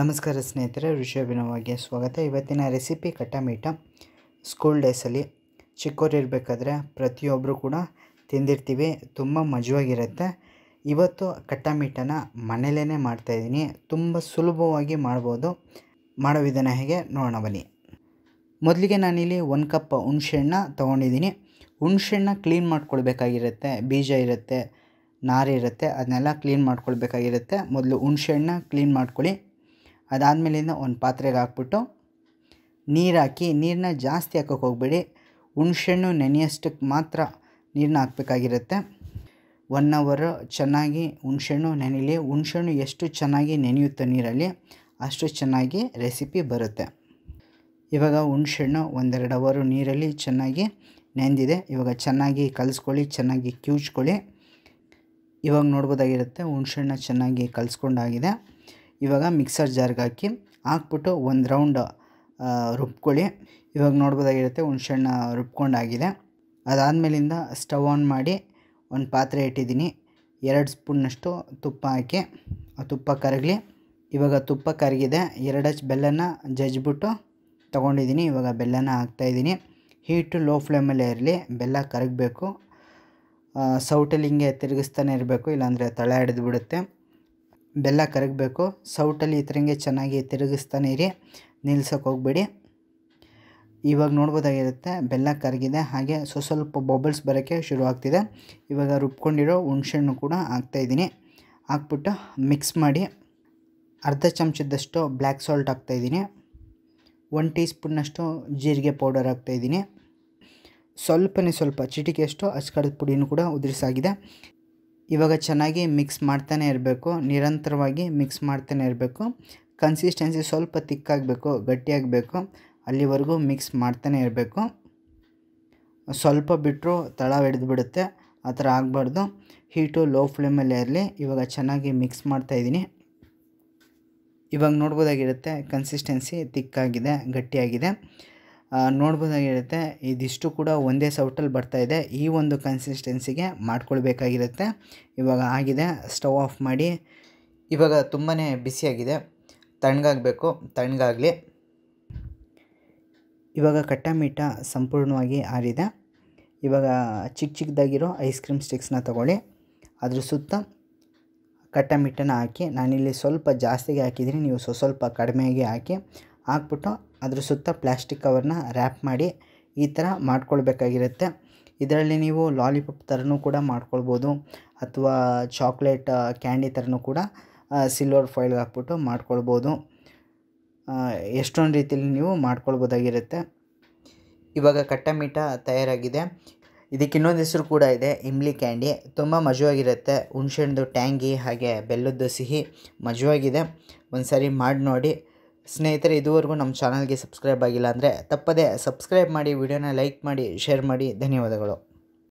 ನಮಸ್ಕಾರ ಸ್ನೇಹಿತರೆ ಋಷಭಿನವಾಗಿ ಸ್ವಾಗತ ಇವತ್ತಿನ ರೆಸಿಪಿ ಮೀಟ ಸ್ಕೂಲ್ ಡೇಸಲ್ಲಿ ಚಿಕ್ಕವರಿರಬೇಕಾದ್ರೆ ಪ್ರತಿಯೊಬ್ಬರು ಕೂಡ ತಿಂದಿರ್ತೀವಿ ತುಂಬ ಮಜವಾಗಿರುತ್ತೆ ಇವತ್ತು ಕಟ್ಟಮೀಟನ ಮನೇಲೇ ಮಾಡ್ತಾಯಿದ್ದೀನಿ ತುಂಬ ಸುಲಭವಾಗಿ ಮಾಡ್ಬೋದು ಮಾಡೋ ವಿಧಾನ ಹೇಗೆ ನೋಡೋಣ ಬನ್ನಿ ಮೊದಲಿಗೆ ನಾನಿಲ್ಲಿ ಒಂದು ಕಪ್ ಹುಣಸೆಹಣ್ಣ ತೊಗೊಂಡಿದ್ದೀನಿ ಹುಣಸೆಹಣ್ಣ ಕ್ಲೀನ್ ಮಾಡ್ಕೊಳ್ಬೇಕಾಗಿರುತ್ತೆ ಬೀಜ ಇರುತ್ತೆ ನಾರಿರುತ್ತೆ ಅದನ್ನೆಲ್ಲ ಕ್ಲೀನ್ ಮಾಡ್ಕೊಳ್ಬೇಕಾಗಿರುತ್ತೆ ಮೊದಲು ಹುಣಸೆಹಣ್ಣ ಕ್ಲೀನ್ ಮಾಡ್ಕೊಳ್ಳಿ ಅದಾದಮೇಲಿಂದ ಒಂದು ಪಾತ್ರೆಗೆ ಹಾಕ್ಬಿಟ್ಟು ನೀರು ಹಾಕಿ ನೀರನ್ನ ಜಾಸ್ತಿ ಹಾಕೋಕ್ಕೆ ಹೋಗಬೇಡಿ ಹುಣ್ಸೆಣ್ಣು ನೆನೆಯಷ್ಟಕ್ಕೆ ಮಾತ್ರ ನೀರನ್ನ ಹಾಕ್ಬೇಕಾಗಿರುತ್ತೆ ಒನ್ ಅವರು ಚೆನ್ನಾಗಿ ಹುಣ್ಸೆಣ್ಣು ನೆನೆಯಲಿ ಹುಣಸೆಹಣ್ಣು ಎಷ್ಟು ಚೆನ್ನಾಗಿ ನೆನೆಯುತ್ತೆ ನೀರಲ್ಲಿ ಅಷ್ಟು ಚೆನ್ನಾಗಿ ರೆಸಿಪಿ ಬರುತ್ತೆ ಇವಾಗ ಹುಣ್ಸೆಣ್ಣು ಒಂದೆರಡು ಅವರು ನೀರಲ್ಲಿ ಚೆನ್ನಾಗಿ ನೆಂದಿದೆ ಇವಾಗ ಚೆನ್ನಾಗಿ ಕಲಿಸ್ಕೊಳ್ಳಿ ಚೆನ್ನಾಗಿ ಕ್ಯೂಚ್ಕೊಳ್ಳಿ ಇವಾಗ ನೋಡ್ಬೋದಾಗಿರುತ್ತೆ ಹುಣ್ಸೆಹಣ್ಣು ಚೆನ್ನಾಗಿ ಕಲಿಸ್ಕೊಂಡಾಗಿದೆ ಇವಾಗ ಮಿಕ್ಸರ್ ಜಾರ್ಗೆ ಹಾಕಿ ಹಾಕ್ಬಿಟ್ಟು ಒಂದು ರೌಂಡ್ ರುಬ್ಕೊಳ್ಳಿ ಇವಾಗ ನೋಡ್ಬೋದಾಗಿರುತ್ತೆ ಹುಣ್ಸೆಣ್ಣ ರುಬ್ಕೊಂಡಾಗಿದೆ ಅದಾದಮೇಲಿಂದ ಸ್ಟವ್ ಆನ್ ಮಾಡಿ ಒಂದು ಪಾತ್ರೆ ಇಟ್ಟಿದ್ದೀನಿ ಎರಡು ಸ್ಪೂನ್ನಷ್ಟು ತುಪ್ಪ ಹಾಕಿ ಆ ತುಪ್ಪ ಕರಗಲಿ ಇವಾಗ ತುಪ್ಪ ಕರಗಿದೆ ಎರಡು ಹಚ್ ಬೆಲ್ಲನ ಜಜ್ಜಿಬಿಟ್ಟು ತೊಗೊಂಡಿದ್ದೀನಿ ಇವಾಗ ಬೆಲ್ಲನ ಹಾಕ್ತಾಯಿದ್ದೀನಿ ಹೀಟು ಲೋ ಫ್ಲೇಮಲ್ಲೇ ಇರಲಿ ಬೆಲ್ಲ ಕರಗಬೇಕು ಸೌಟಲ್ಲಿ ಹಿಂಗೆ ತಿರುಗಿಸ್ತಾನೆ ಇರಬೇಕು ಇಲ್ಲಾಂದರೆ ತಳ ಹಿಡಿದ್ಬಿಡುತ್ತೆ ಬಿಡುತ್ತೆ ಬೆಲ್ಲ ಕರಗಬೇಕು ಸೌಟಲ್ಲಿ ಈ ಥರಂಗೆ ಚೆನ್ನಾಗಿ ತಿರುಗಿಸ್ತಾನೆ ಇರಿ ನಿಲ್ಸೋಕೆ ಹೋಗಬೇಡಿ ಇವಾಗ ನೋಡ್ಬೋದಾಗಿರುತ್ತೆ ಬೆಲ್ಲ ಕರಗಿದೆ ಹಾಗೆ ಸೊ ಸ್ವಲ್ಪ ಬಬಲ್ಸ್ ಬರೋಕ್ಕೆ ಶುರು ಆಗ್ತಿದೆ ಇವಾಗ ರುಬ್ಕೊಂಡಿರೋ ಹುಣಸೆಹಣ್ಣು ಕೂಡ ಹಾಕ್ತಾಯಿದ್ದೀನಿ ಹಾಕ್ಬಿಟ್ಟು ಮಿಕ್ಸ್ ಮಾಡಿ ಅರ್ಧ ಚಮಚದಷ್ಟು ಬ್ಲ್ಯಾಕ್ ಸಾಲ್ಟ್ ಹಾಕ್ತಾಯಿದ್ದೀನಿ ಒನ್ ಟೀ ಸ್ಪೂನ್ನಷ್ಟು ಜೀರಿಗೆ ಪೌಡರ್ ಹಾಕ್ತಾಯಿದ್ದೀನಿ ಸ್ವಲ್ಪನೇ ಸ್ವಲ್ಪ ಚಿಟಿಕೆಯಷ್ಟು ಅಚ್ಕಡದ ಪುಡಿನೂ ಕೂಡ ಉದುರಿಸಾಗಿದೆ ಇವಾಗ ಚೆನ್ನಾಗಿ ಮಿಕ್ಸ್ ಮಾಡ್ತಾನೆ ಇರಬೇಕು ನಿರಂತರವಾಗಿ ಮಿಕ್ಸ್ ಮಾಡ್ತಾನೆ ಇರಬೇಕು ಕನ್ಸಿಸ್ಟೆನ್ಸಿ ಸ್ವಲ್ಪ ತಿಕ್ಕಾಗಬೇಕು ಗಟ್ಟಿಯಾಗಬೇಕು ಅಲ್ಲಿವರೆಗೂ ಮಿಕ್ಸ್ ಮಾಡ್ತಾನೆ ಇರಬೇಕು ಸ್ವಲ್ಪ ಬಿಟ್ಟರು ತಳ ಹಿಡಿದು ಬಿಡುತ್ತೆ ಆ ಥರ ಆಗಬಾರ್ದು ಹೀಟು ಲೋ ಫ್ಲೇಮಲ್ಲೇ ಇರಲಿ ಇವಾಗ ಚೆನ್ನಾಗಿ ಮಿಕ್ಸ್ ಮಾಡ್ತಾಯಿದ್ದೀನಿ ಇವಾಗ ನೋಡ್ಬೋದಾಗಿರುತ್ತೆ ಕನ್ಸಿಸ್ಟೆನ್ಸಿ ತಿಕ್ಕಾಗಿದೆ ಗಟ್ಟಿಯಾಗಿದೆ ನೋಡ್ಬೋದಾಗಿರುತ್ತೆ ಇದಿಷ್ಟು ಕೂಡ ಒಂದೇ ಸೌಟಲ್ಲಿ ಬರ್ತಾಯಿದೆ ಈ ಒಂದು ಕನ್ಸಿಸ್ಟೆನ್ಸಿಗೆ ಮಾಡ್ಕೊಳ್ಬೇಕಾಗಿರುತ್ತೆ ಇವಾಗ ಆಗಿದೆ ಸ್ಟವ್ ಆಫ್ ಮಾಡಿ ಇವಾಗ ತುಂಬಾ ಬಿಸಿಯಾಗಿದೆ ತಣ್ಣಗಾಗಬೇಕು ತಣ್ಣಗಾಗಲಿ ಇವಾಗ ಕಟ್ಟ ಮೀಟ ಸಂಪೂರ್ಣವಾಗಿ ಆರಿದೆ ಇವಾಗ ಚಿಕ್ಕ ಚಿಕ್ಕದಾಗಿರೋ ಐಸ್ ಕ್ರೀಮ್ ಸ್ಟಿಕ್ಸ್ನ ತಗೊಳ್ಳಿ ಅದ್ರ ಸುತ್ತ ಕಟ್ಟ ಮೀಟನ ಹಾಕಿ ನಾನಿಲ್ಲಿ ಸ್ವಲ್ಪ ಜಾಸ್ತಿಗೆ ಹಾಕಿದ್ದೀನಿ ನೀವು ಸ್ವಲ್ಪ ಕಡಿಮೆಗೆ ಹಾಕಿ ಹಾಕ್ಬಿಟ್ಟು ಅದ್ರ ಸುತ್ತ ಪ್ಲ್ಯಾಸ್ಟಿಕ್ ಕವರ್ನ ರ್ಯಾಪ್ ಮಾಡಿ ಈ ಥರ ಮಾಡ್ಕೊಳ್ಬೇಕಾಗಿರುತ್ತೆ ಇದರಲ್ಲಿ ನೀವು ಲಾಲಿಪಾಪ್ ಥರನೂ ಕೂಡ ಮಾಡ್ಕೊಳ್ಬೋದು ಅಥವಾ ಚಾಕ್ಲೇಟ್ ಕ್ಯಾಂಡಿ ಥರನೂ ಕೂಡ ಸಿಲ್ವರ್ ಫಾಯಿಲ್ಗೆ ಹಾಕ್ಬಿಟ್ಟು ಮಾಡ್ಕೊಳ್ಬೋದು ಎಷ್ಟೊಂದು ರೀತಿಯಲ್ಲಿ ನೀವು ಮಾಡ್ಕೊಳ್ಬೋದಾಗಿರುತ್ತೆ ಇವಾಗ ಕಟ್ಟ ತಯಾರಾಗಿದೆ ಇದಕ್ಕೆ ಇನ್ನೊಂದು ಹೆಸರು ಕೂಡ ಇದೆ ಇಂಬ್ಲಿ ಕ್ಯಾಂಡಿ ತುಂಬ ಮಜವಾಗಿರುತ್ತೆ ಹುಣಸೆಹಣ್ಣು ಟ್ಯಾಂಗಿ ಹಾಗೆ ಬೆಲ್ಲದ್ದು ಸಿಹಿ ಮಜವಾಗಿದೆ ಒಂದು ಸಾರಿ ಮಾಡಿ ನೋಡಿ ಸ್ನೇಹಿತರೆ ಇದುವರೆಗೂ ನಮ್ಮ ಚಾನಲ್ಗೆ ಸಬ್ಸ್ಕ್ರೈಬ್ ಆಗಿಲ್ಲ ಅಂದರೆ ತಪ್ಪದೇ ಸಬ್ಸ್ಕ್ರೈಬ್ ಮಾಡಿ ವಿಡಿಯೋನ ಲೈಕ್ ಮಾಡಿ ಶೇರ್ ಮಾಡಿ ಧನ್ಯವಾದಗಳು